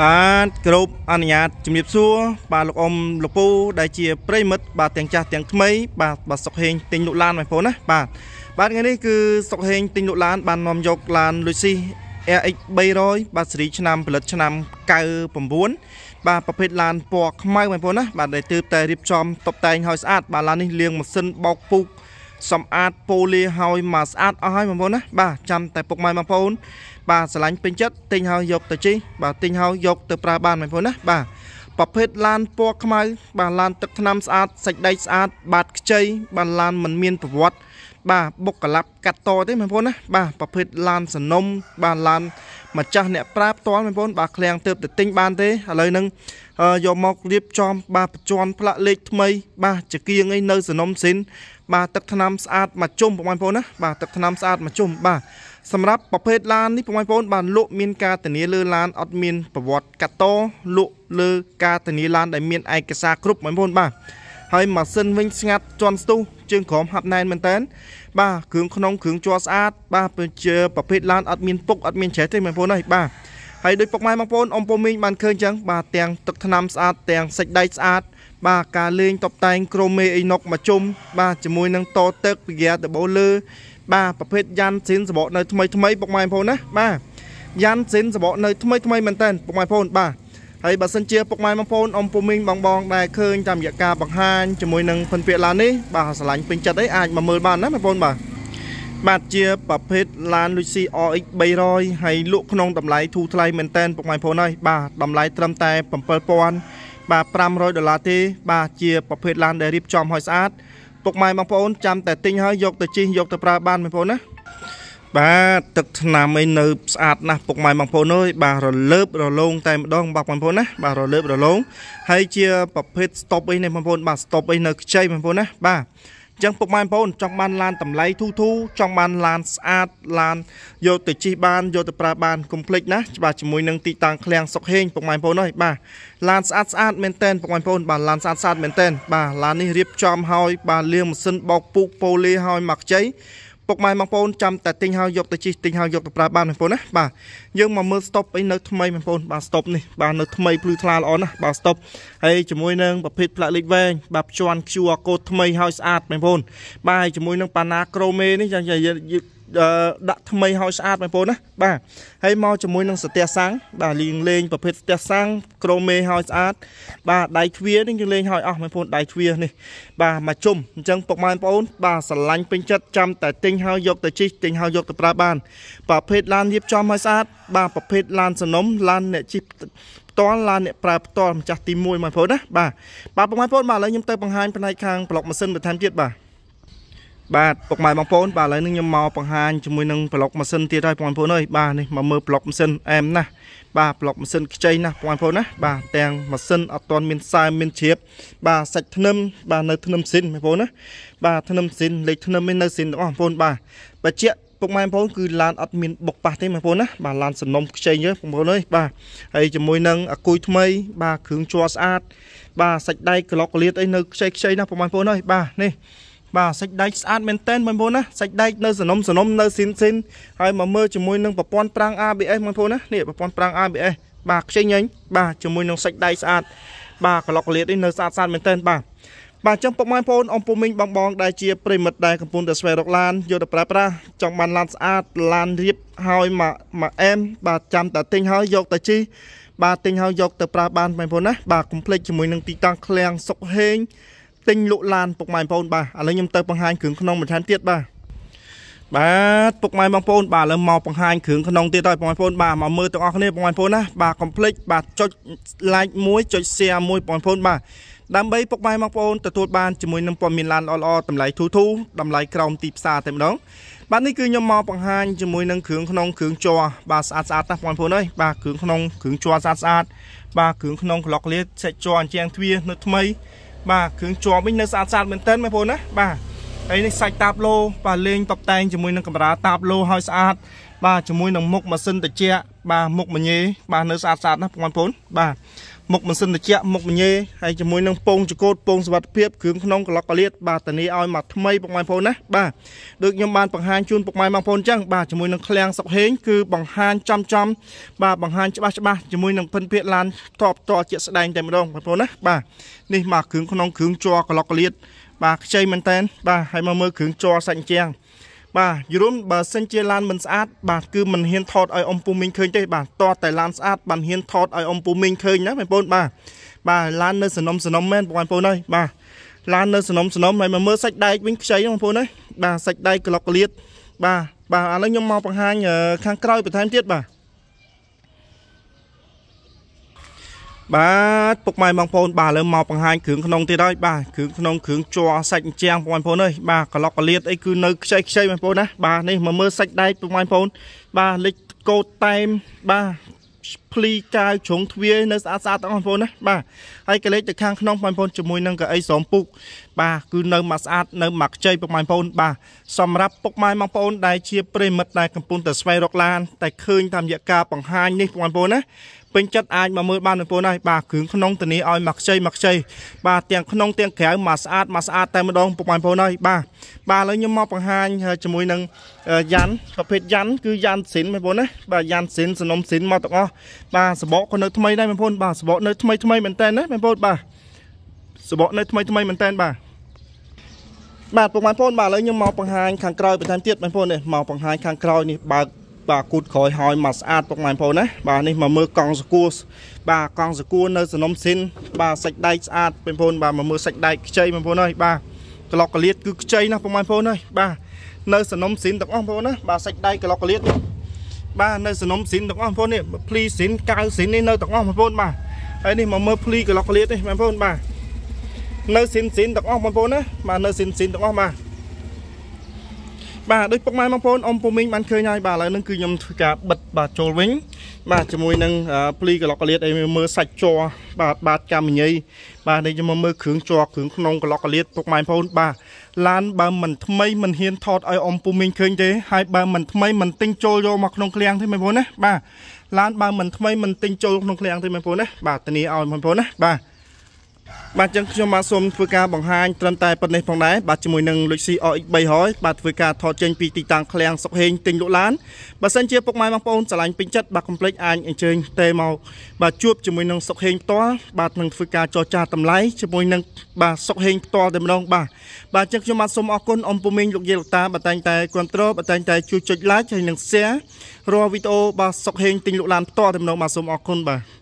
បាទគ្រប់អនុញ្ញាតជំរាបសួរ បាទលោកអ៊ំលោកពូ ដែលជាប្រិមិត្តបាទទាំងចាស់ទាំងថ្មី បាទបាទសុកហេងទិញលោកឡានបងប្អូនណាបាទបាទថ្ងៃនេះគឺសុកហេងទិញលោកឡាន បាននាំយកឡាន Lucy RX 300បាទស៊េរី ឆ្នាំផលិតឆ្នាំ99បាទប្រភេទឡានពណ៌ខ្មៅបងប្អូនណាបាទដែលទើបតែរៀបចំតុបតែងឲ្យស្អាតបាទឡាននេះលាងម៉ាស៊ីនបោកពូកសម្អាតពូលាហើយមកស្អាតអស់ហើយបងប្អូនណាបាទចាំតែពុកម៉ែបងប្អូន បាទឆ្លាញ់ពេញចិត្តទិញហើយយកទៅជីបាទទិញហើយយកទៅប្រើបានបងប្អូនណាបាទប្រភេទឡានពណ៌ខ្មៅបាទឡានទឹកថ្នាំស្អាតសាច់ដែកស្អាត បាតខ្ចីបាទឡានមិនមានប្រវត្តិបាទបុកកលាប់កាត់តទេបងប្អូនណាបាទប្រភេទឡានសនំបាទឡានម្ចាស់អ្នកប្រើផ្ទាល់បងប្អូនបាទឃ្លាំងទៅទៅទិញបានទេឥឡូវហ្នឹងយកមករៀបចំបាទបញ្ជាន់ផ្លាក់លេខថ្មី បាទចកៀងអីនៅសនំស៊ីនបាទទឹកថ្នាំស្អាតមួយជុំបងប្អូនណាបាទទឹកថ្នាំស្អាតមួយជុំបាទសម្រាប់ប្រភេទឡាននេះបងប្អូនបានលក់មានការធានាលើឡានអត់មានប្រវត្តិកាត់តលក់លើការធានាឡានដែលមានឯកសារគ្រប់បងប្អូនបាទហើយម៉ាស៊ីនវិញស្ងាត់ជន់ស្ទុះជើងក្រោមហាប់ណែនមែនតើបាទគ្រឿងក្នុងគ្រឿងជ័រស្អាត បាទជាប្រភេទឡានអត់មានពុកអត់មានច្រេះទេបងប្អូនអើយបាទហើយដូចពុកម៉ែបងប្អូនអំពូមីងបានឃើញចឹងបាទទាំងទឹកថ្នាំស្អាតទាំងសាច់ដែកស្អាត បាទការលេងតបតែងក្រុមមេអីណុកមកជុំបាទជាមួយនឹងតទឹកពីហ្គាដបូលើបាទប្រភេទយ៉ាន់ស៊ីនសបកនៅថ្មីថ្មីពុកម៉ែបងប្អូនណាបាទយ៉ាន់ស៊ីនសបកនៅថ្មីថ្មីមែនតើពុកម៉ែបងប្អូន បាទហើយបើសិនជាពុកម៉ែបងប្អូនអ៊ំពុំមីងបងបងដែលឃើញតាមរយៈការបង្ហាញជាមួយនឹងភិនពាកឡាននេះបាទស្រឡាញ់ពេញចិត្តអីអាចមកមើលបានណាបងប្អូនបាទបាទជាប្រភេទឡាន Lucy RX 300ហើយលក់ក្នុងតម្លៃធូរថ្លៃមែនតែនពុកម៉ែបងប្អូនហើយបាទតម្លៃត្រឹមតែ7000បាទ500ដុល្លារទេបាទជាប្រភេទឡានដែលរៀបចំឲ្យស្អាតពុកម៉ែបងប្អូនចាំតែទិញហើយយកទៅជិះយកទៅប្រើបានបងប្អូនណាបាទទឹកថ្នាំឯនៅស្អាតណាស់ពុកម៉ែបងប្អូនអើយបាទរលើបរលោងតែម្ដងបងប្អូនណាបាទរលើបរលោងហើយជាប្រភេទ stop អីនេះបងប្អូនបាទ stop អីនៅខ្ចីបងប្អូនណាបាទអញ្ចឹងពុកម៉ែបងប្អូនចង់បានឡានតម្លៃធូរធូរចង់បានឡានស្អាតឡានយកទៅជិះបានយកទៅប្រើបានកុំភ្លេចណាច្បាស់ជាមួយនឹងទីតាំងឃ្លាំងសុកហេងពុកម៉ែបងប្អូនអើយបាទឡានស្អាតស្អាតមែនតែនពុកម៉ែបងប្អូនបាទឡានស្អាតស្អាតមែនតែនបាទឡាននេះរៀបចំហើយបាទលាងម៉ាស៊ីនបោកពូកប៉ូលីហើយមកខ្ចីពុកម៉ែបងប្អូនចាំតែទិញហើយយកទៅជីកទិញហើយយកទៅប្រើបានបងប្អូនណាបាទយើងមកមើល stop អីនៅថ្មីបងប្អូនបាទ stop នេះបាទនៅថ្មីភ្លឺថ្លាល្អណាស់បាទ stop ហើយជាមួយនឹងប្រភេទផ្លាក់លេខវែងបាទជន់ QR code ថ្មីហើយស្អាតបងប្អូនបាទជាមួយនឹងប៉ាណាក្រូមេនេះយ៉ាងនិយាយដាក់ថ្មីឲ្យស្អាតបងប្អូនណាបាទហើយមកជាមួយនឹងស្ទះសាំងបាទលេងលេងប្រភេទស្ទះសាំងក្រមេឲ្យស្អាត បាទដៃទ្វារនេះយើងលេងឲ្យអស់បងប្អូនដៃទ្វារនេះបាទមកជុំអញ្ចឹងពុកម៉ែបងប្អូនបាទស្រឡាញ់ពេញចិត្តចាំតែទិញឲ្យយកទៅជិះទិញឲ្យយកទៅប្រើបានប្រភេទឡានរៀបចំឲ្យស្អាតបាទប្រភេទឡានសនំឡានអ្នកជិះផ្ទាល់ឡានអ្នកប្រើផ្ទាល់ម្ចាស់ទី1បងប្អូនណាបាទបាទពុកម៉ែបងប្អូនបាទឥឡូវខ្ញុំទៅបង្ហាញផ្នែកខាងប្លុកម៉ាស៊ីនបន្ថែមទៀតបាទបាទពុកម៉ែបងប្អូនបាទឥឡូវនេះខ្ញុំមកបង្ហាញជាមួយនឹងប្លុកម៉ាស៊ីនទៀតហើយបងប្អូនអើយបាទនេះមកមើលប្លុកម៉ាស៊ីនអែមណាស់បាទប្លុកម៉ាស៊ីនខ្ចីណាស់បងប្អូនណាបាទទាំងម៉ាស៊ីនអត់ទាន់មានសើមមានជ្រាបបាទសាច់ធ្នឹមបាទនៅធ្នឹមស៊ីនបងប្អូនណាបាទធ្នឹមស៊ីនលេខធ្នឹមនេះនៅស៊ីនទាំងអស់បងប្អូនបាទបច្ចៈពុកម៉ែបងប្អូនគឺឡានអត់មានបុកប៉ះទេបងប្អូនណាបាទឡានសំណុំខ្ចីទេបងប្អូនអើយបាទហើយជាមួយនឹងអាគុយថ្មីបាទគ្រឿងជ័រស្អាតបាទសាច់ដែកក្លោកលៀតអីនៅខ្ចីខ្ចីណាបងប្អូនអើយបាទនេះបាទសាច់ដែកស្អាតមែនតើបងប្អូនណាសាច់ដែកនៅសនុំសនុំនៅស៊ីនស៊ីនហើយមកមើលជាមួយនឹងប្រព័ន្ធប្រាំង ABS បងប្អូនណានេះប្រព័ន្ធប្រាំង ABS បាទខ្ជិញញបាទជាមួយនឹងសាច់ដែកស្អាតបាទក្លុកលៀតនេះនៅស្អាតស្អាតមែនតើបាទបាទអញ្ចឹងពុកម៉ែបងប្អូនអំពុមីងបងបងដែលជាប្រិមិត្តដែលកំពុងតែស្វែងរកឡានយកទៅប្រើប្រាស់ចង់បានឡានស្អាតឡានរៀបហើយមកមកអែមបាទចាំតែទិញហើយយកទៅជិះបាទទិញហើយយកទៅប្រើបានបងប្អូនណាបាទកុំភ្លេចជាមួយនឹងទីតាំងឃ្លាំងសុកហេងទិញលក់ឡានពុកម៉ែបងប្អូនបាទឥឡូវខ្ញុំទៅបង្ហាញគ្រឿងក្នុងបន្ថែមទៀតបាទបាទពុកម៉ែបងប្អូនបាទឥឡូវមកបង្ហាញគ្រឿងក្នុងទៀតហើយបងប្អូនបាទមកមើលទាំងអស់គ្នាបងប្អូនណាបាទកុំភ្លេចបាទចុច like មួយចុច share មួយបងប្អូនបាទដើម្បីពុកម៉ែបងប្អូនទទួលបានជាមួយនឹងព័ត៌មានឡានល្អៗតម្លៃធូរធូរតម្លៃក្រោមទីផ្សារតែម្ដងបាទនេះគឺខ្ញុំមកបង្ហាញជាមួយនឹងគ្រឿងក្នុងគ្រឿងជ័របាទស្អាតស្អាតណាស់បងប្អូនអើយបាទគ្រឿងក្នុងគ្រឿងជ័រស្អាតស្អាតបាទគ្រឿងក្នុងក្លុកលាតសេចជ័រអញ្ចឹងទ្វារនៅថ្មីបាទគ្រឿងជាប់វិញនៅស្អាតស្អាតមែនទែនបងប្អូនណាបាទហើយនេះសាច់តាបឡូបាទលេងតបតែងជាមួយនឹងកាមេរ៉ាតាបឡូឲ្យស្អាត បាទជាមួយនឹងមុខម៉ាស៊ីនត្រជាក់បាទមុខមញេបាទនៅស្អាតស្អាតណាបងប្អូនបាទមុខមិនសិនតិចមុខមញេហើយជាមួយនឹងពងចកូតពងសវត្ថភាពគ្រឿងក្នុងក្លោកកលៀតបាទធានាឲ្យមកថ្មីពុកម៉ែបងប្អូនណាបាទដូចខ្ញុំបានបង្ហាញជូនពុកម៉ែបងប្អូនអញ្ចឹងបាទជាមួយនឹងឃ្លាំងសុកហេងគឺបង្ហាញចំចំបាទបង្ហាញច្បាស់ច្បាស់ជាមួយនឹងពិនភាកឡានតបតជាក់ស្ដែងតែម្ដងបងប្អូនណាបាទនេះមកគ្រឿងក្នុងគ្រឿងជ័រក្លោកកលៀតបាទខ្ចីមែនតែន បាទហើយមកមើលគ្រឿងជ័រសាច់អញ្ចឹងបាទយល់បើសិនជាឡានមិនស្អាតបាទគឺមិនហ៊ានថតឲ្យអំពូមីងឃើញទេបាទតោះតែឡានស្អាត បានហ៊ានថតឲ្យអំពូមីងឃើញណាបងប្អូនបាទបាទឡាននៅសនំសនំមែនបងប្អូនអើយបាទឡាននៅសនំសនំហើយមកមើលសាច់ដែកវិញខ្ចីបងប្អូនអើយបាទសាច់ដែកក្លុកក្លៀតបាទបាទឥឡូវខ្ញុំមកបង្ហាញ ខាងក្រោយបន្ថែមទៀតបាទបាទពុកម៉ែបងប្អូនបាទឥឡូវមកបង្ហាញគ្រឿងក្នុងទៀតហើយបាទគ្រឿងក្នុងគ្រឿងជ័រសាច់អញ្ចាំងបងប្អូនអើយបាទក្លោកកលៀតអីគឺនៅខ្ចីខ្ចីបងប្អូនណាបាទនេះមកមើលសាច់ដែកបងប្អូនបាទលិចកោតតែមបាទភ្លីកាវជ្រុងទ្វារនៅស្អាតស្អាតទាំងបងប្អូនណាបាទហើយកលេចទៅខាងក្នុងបងប្អូនជាមួយនឹងកៅអីស្រោមពុកបាទគឺនៅមកស្អាត នៅ មកខ្ចីបងប្អូនបាទសម្រាប់ពុកម៉ែបងប្អូនដែលជាប្រិមិត្តដែលកំពុងតែស្វែងរកឡានតែឃើញតាមរយៈការបង្ហាញនេះបងប្អូនណាពេញចិត្តអាចមកមើលបានបងប្អូនហើយបាទគ្រឿងក្នុងធានាឲ្យមកខ្ចីមកខ្ចីបាទទាំងក្នុង ទាំងក្រៅមកស្អាតមកស្អាតតែម្ដងបងប្អូនហើយបាទបាទឥឡូវខ្ញុំមកបង្ហាញជាមួយនឹងយ៉ាន់ប្រភេទយ៉ាន់គឺយ៉ាន់ស៊ីនបងប្អូនណាបាទយ៉ាន់ស៊ីនសនុំស៊ីនមកទាំងអស់បាទសបកក៏នៅថ្មីដែរបងប្អូនបាទសបកនៅថ្មីថ្មីមែនតើណាបងប្អូនបាទសបកនៅថ្មីថ្មីមែនតើបាទបាទបងប្អូនបាទឥឡូវខ្ញុំមកបង្ហាញខាង ក្រោយបន្ថែមទៀតបងប្អូននេះមកបង្ហាញខាងក្រោយនេះបើកបាទគូតក្រោយហើយមកស្អាតពុកម៉ែបងប្អូនណាបាទនេះមកមើលកង់សកួរបាទកង់សកួរនៅសនំស៊ីនបាទសាច់ដែកស្អាតបងប្អូនបាទមកមើលសាច់ដែកខ្ចីបងប្អូនអើយបាទក្លោកកលៀតគឺខ្ចីណាស់បងប្អូនអើយបាទនៅសនំស៊ីនទាំងអស់បងប្អូនណាបាទសាច់ដែកក្លោកកលៀតបាទនៅសនំស៊ីនទាំងអស់បងប្អូននេះភ្លីស៊ីនកៅស៊ីននេះនៅទាំងអស់បងប្អូន បាទហើយនេះមកមើលភ្លីក្លោកកលៀតនេះបងប្អូនបាទនៅស៊ីនស៊ីនទាំងអស់បងប្អូនណាបាទនៅស៊ីនស៊ីនទាំងអស់បាទបាទដូចពុកម៉ែបងប្អូនអ៊ំពុំមីងបានឃើញហើយបាទឥឡូវនឹងគឺខ្ញុំធ្វើការបិទបាទចូលវិញបាទជាមួយនឹងព្លីក្លុកកលៀតអីមើលសាច់ជ័របាទបាទកាមញីបាទនេះខ្ញុំមើលគ្រឿងជ័រគ្រឿងក្នុងក្លុកកលៀតពុកម៉ែបងប្អូនបាទឡានបើមិនថ្មីមិនហ៊ានថតឲ្យអ៊ំពុំមីងឃើញទេហើយបើមិនថ្មីមិនទិញចូលយកមកក្នុងឃ្លាំងទេបងប្អូនណាបាទឡានបើមិនថ្មីមិនទិញចូលក្នុងឃ្លាំងទេបងប្អូនណាបាទធានាឲ្យបងប្អូនណាបាទបាទចឹងខ្ញុំបាទសូមធ្វើការបង្ហាញត្រឹមតែប៉ុណ្ណេះផងដែរបាទជាមួយនឹងលុចស៊ី RX300 បាទធ្វើការថតចេញពីទីតាំងឃ្លាំងសុកហេងទិញលក់ឡានបើសិនជាពុកម៉ែបងប្អូនឆ្លាញ់ពេញចិត្តបាទកុំភ្លេចអាចអញ្ជើញតេមកបាទជួបជាមួយនឹងសុកហេងផ្ទាល់បាទនឹងធ្វើការចរចាតម្លៃជាមួយនឹងបាទសុកហេងផ្ទាល់តែម្ដងបាទបាទចឹងខ្ញុំបាទសូមអរគុណអំពូមីងលោកយាយលោកតាបាទតែងតែគ្រប់ត្រួតបាទតែងតែជួយចុច like ហើយនិង share រាល់វីដេអូបាទសុកហេងទិញលក់ឡានផ្ទាល់តែម្ដងបាទសូមអរគុណបាទ